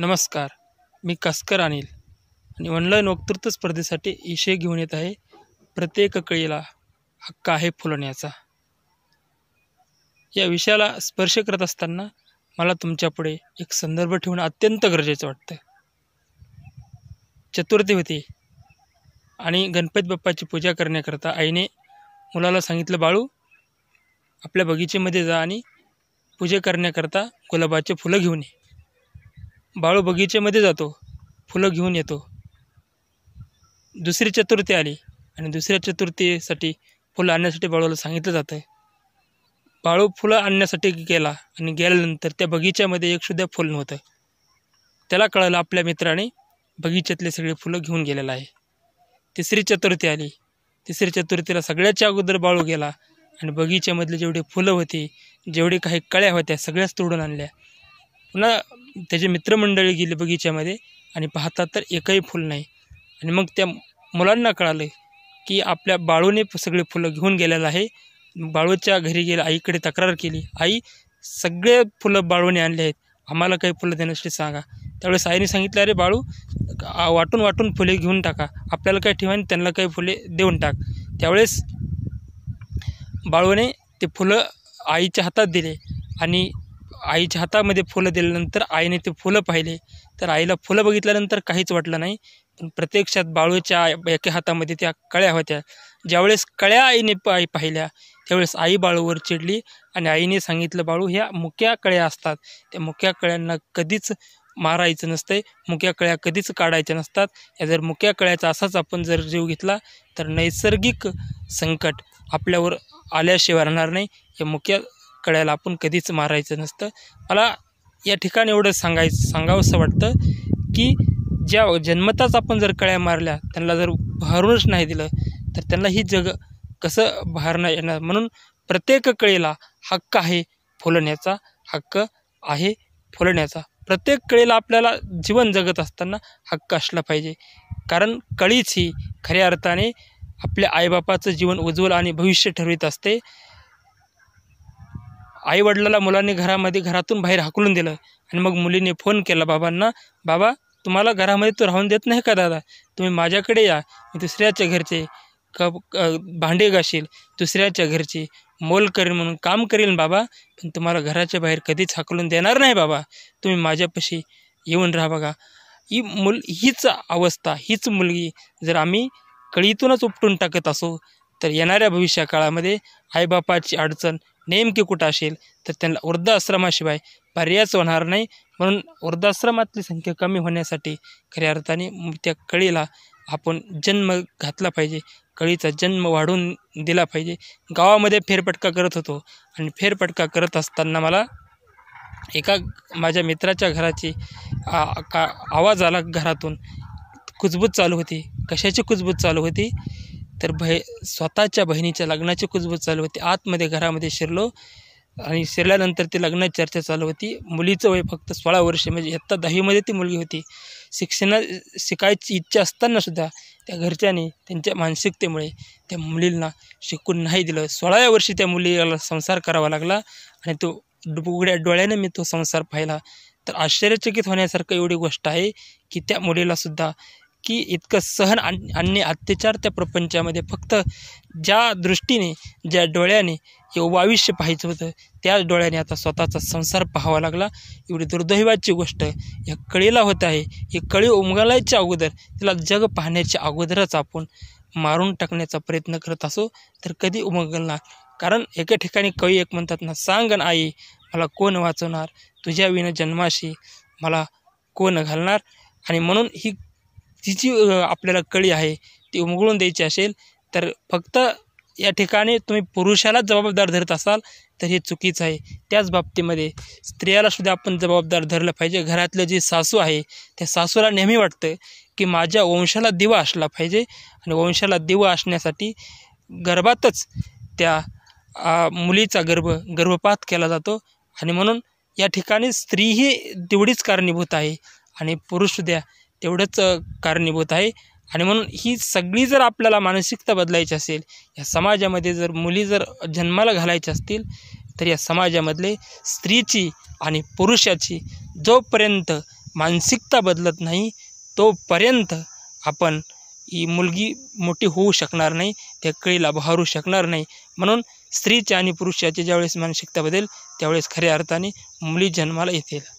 नमस्कार मी कास्कर अनिल आणि ऑनलाईन वक्तृत्व स्पर्धेसाठी विषय घेऊन येत आहे प्रत्येक कळीला हक्क आहे फुलण्याचा या विषयाला स्पर्श करत असताना मला तुमच्यापुढे एक संदर्भ ठेवणं अत्यंत गरजेचं वाटतं चतुर्थी होती आणि गणपती बाप्पाची पूजा करण्याकरता आईने मुलाला सांगितलं बाळू आपल्या बगीचेमध्ये जा आणि पूजा करण्याकरता गुलाबाचे फुलं घेऊन ये बाळू बगीचेमध्ये जातो फुलं घेऊन येतो दुसरी चतुर्थी आली आणि दुसऱ्या चतुर्थीसाठी फुलं आणण्यासाठी बाळूला सांगितलं जातं आहे बाळू फुलं आणण्यासाठी गेला आणि गेल्यानंतर त्या बगीच्यामध्ये एकसुद्धा फुल नव्हतं त्याला कळलं आपल्या मित्राने बगीच्यातले सगळे फुलं घेऊन गेलेलं आहे तिसरी चतुर्थी आली तिसरी चतुर्थीला सगळ्याच्या अगोदर बाळू गेला आणि बगीच्यामधले जेवढे फुलं होती जेवढी काही कळ्या होत्या सगळ्याच तोडून आणल्या पुन्हा त्याचे मित्रमंडळी गेली बगीच्यामध्ये आणि पाहतात तर एकही फुल नाही आणि मग त्या मुलांना कळालं की आपल्या बाळूने सगळे फुलं घेऊन गेलेलं आहे बाळूच्या घरी गेल्या आईकडे तक्रार केली आई सगळे फुलं बाळूने आणले आहेत आम्हाला काही फुलं देण्यासाठी सांगा त्यावेळेस आईने सांगितलं अरे बाळू वाटून वाटून फुले घेऊन टाका आपल्याला काही ठेवा त्यांना काही फुले देऊन टाक त्यावेळेस बाळूने ते फुलं आईच्या हातात दिले आणि आईच्या हातामध्ये फुलं दिल्यानंतर आईने ते फुलं पाहिले तर आईला फुलं बघितल्यानंतर काहीच वाटलं नाही पण प्रत्यक्षात बाळूच्या एका हातामध्ये त्या कळ्या होत्या ज्यावेळेस कळ्या आईने आई पाहिल्या त्यावेळेस आई बाळूवर चिडली आणि आईने सांगितलं बाळू ह्या मुक्या कळ्या असतात त्या मुक्या कळ्यांना कधीच मारायचं नसतं मुक्या कळ्या कधीच काढायच्या नसतात या जर मुक्या कळ्याचा असाच आपण जर जीव घेतला तर नैसर्गिक संकट आपल्यावर आल्याशिवाय राहणार नाही हे मुक्या कड्याला आपण कधीच मारायचं नसतं मला या ठिकाणी एवढं सांगायचं सांगावंसं वाटतं की ज्या जन्मताच आपण जर कळ्या मारल्या त्यांना जर भारूनच नाही दिलं तर त्यांना ही जग कसं भारणं येणार म्हणून प्रत्येक कळीला हक्क आहे फुलण्याचा हक्क आहे फुलण्याचा प्रत्येक कळीला आपल्याला जीवन जगत असताना हक्क असला पाहिजे कारण कळीच ही खऱ्या अर्थाने आपल्या आईबापाचं जीवन उज्ज्वल आणि भविष्य ठरवित असते आईवडिलाला मुलांनी घरामध्ये घरातून बाहेर हाकलून दिलं आणि मग मुलीने फोन केला बाबांना बाबा तुम्हाला घरामध्ये तो राहून देत नाही का दादा तुम्ही माझ्याकडे या दुसऱ्याच्या घरचे क भांडे घाशील दुसऱ्याच्या घरचे मोल करेल म्हणून काम करेल बाबा पण तुम्हाला घराच्या बाहेर कधीच हाकलून देणार नाही बाबा तुम्ही माझ्यापाशी येऊन राहा बघा ही मुल हीच अवस्था हीच मुलगी जर आम्ही कळीतूनच उपटून टाकत असू तर येणाऱ्या भविष्या काळामध्ये आईबापाची अडचण नेमकी कुठं असेल तर त्यांना वृद्धाश्रमाशिवाय पर्यायच होणार नाही म्हणून वृद्धाश्रमातली संख्या कमी होण्यासाठी खऱ्या अर्थाने त्या कळीला आपण जन्म घातला पाहिजे कळीचा जन्म वाढून दिला पाहिजे गावामध्ये फेरपटका करत होतो आणि फेरपटका करत असताना मला एका माझ्या मित्राच्या घराची का आवाज आला घरातून कुजबूज चालू होती कशाची कुजबूज चालू होती तर भय स्वतःच्या बहिणीच्या लग्नाची कुजबूज चालू होती आतमध्ये घरामध्ये शिरलो आणि शिरल्यानंतर ती लग्नाची चर्चा चालू होती मुलीचं वय फक्त सोळा वर्ष म्हणजे इयत्ता दहावीमध्ये ती मुलगी होती शिक्षणा शिकायची इच्छा असतानासुद्धा त्या घरच्यांनी त्यांच्या मानसिकतेमुळे त्या मुलींना शिकून नाही दिलं सोळाव्या वर्षी त्या मुलीला संसार करावा लागला आणि तो उघड्या डोळ्याने मी तो संसार पाहिला तर आश्चर्यचकित होण्यासारखं एवढी गोष्ट आहे की त्या मुलीलासुद्धा की इतकं सहन आणि अत्याचार त्या प्रपंचामध्ये फक्त ज्या दृष्टीने ज्या डोळ्याने हे आयुष्य पाहायचं होतं त्याच डोळ्याने आता स्वतःचा संसार पाहावा लागला एवढी दुर्दैवाची गोष्ट या कळीला होत आहे ही कळी उमगालायच्या अगोदर तिला जग पाहण्याच्या अगोदरच आपण मारून टाकण्याचा प्रयत्न करत असो तर कधी उमगलणार कारण एका ठिकाणी कवी एक म्हणतात ना सांगन आई मला कोण वाचवणार तुझ्या विना जन्माशी मला कोण घालणार आणि म्हणून ही ती जी आपल्याला कळी आहे ती उमगळून द्यायची असेल तर फक्त या ठिकाणी तुम्ही पुरुषालाच जबाबदार धरत असाल तर हे चुकीचं आहे त्याच बाबतीमध्ये स्त्रियालासुद्धा आपण जबाबदार धरलं पाहिजे घरातलं जे सासू आहे त्या सासूला नेहमी वाटतं की माझ्या वंशाला दिवा असला पाहिजे आणि वंशाला दिवा असण्यासाठी गर्भातच त्या मुलीचा गर्भ गर्भपात केला जातो आणि म्हणून या ठिकाणी स्त्री ही तेवढीच कारणीभूत आहे आणि पुरुषसुद्धा तेवढंच कारणीभूत आहे आणि म्हणून ही सगळी जर आपल्याला मानसिकता बदलायची असेल या समाजामध्ये जर मुली जर जन्माला घालायच्या असतील तर या समाजामधले स्त्रीची आणि पुरुषाची जोपर्यंत मानसिकता बदलत नाही तोपर्यंत आपण ही मुलगी मोठी होऊ शकणार नाही त्या कळीला बहारू शकणार नाही म्हणून स्त्रीच्या आणि पुरुषाची ज्यावेळेस मानसिकता बदलेल त्यावेळेस खऱ्या अर्थाने मुली जन्माला येतील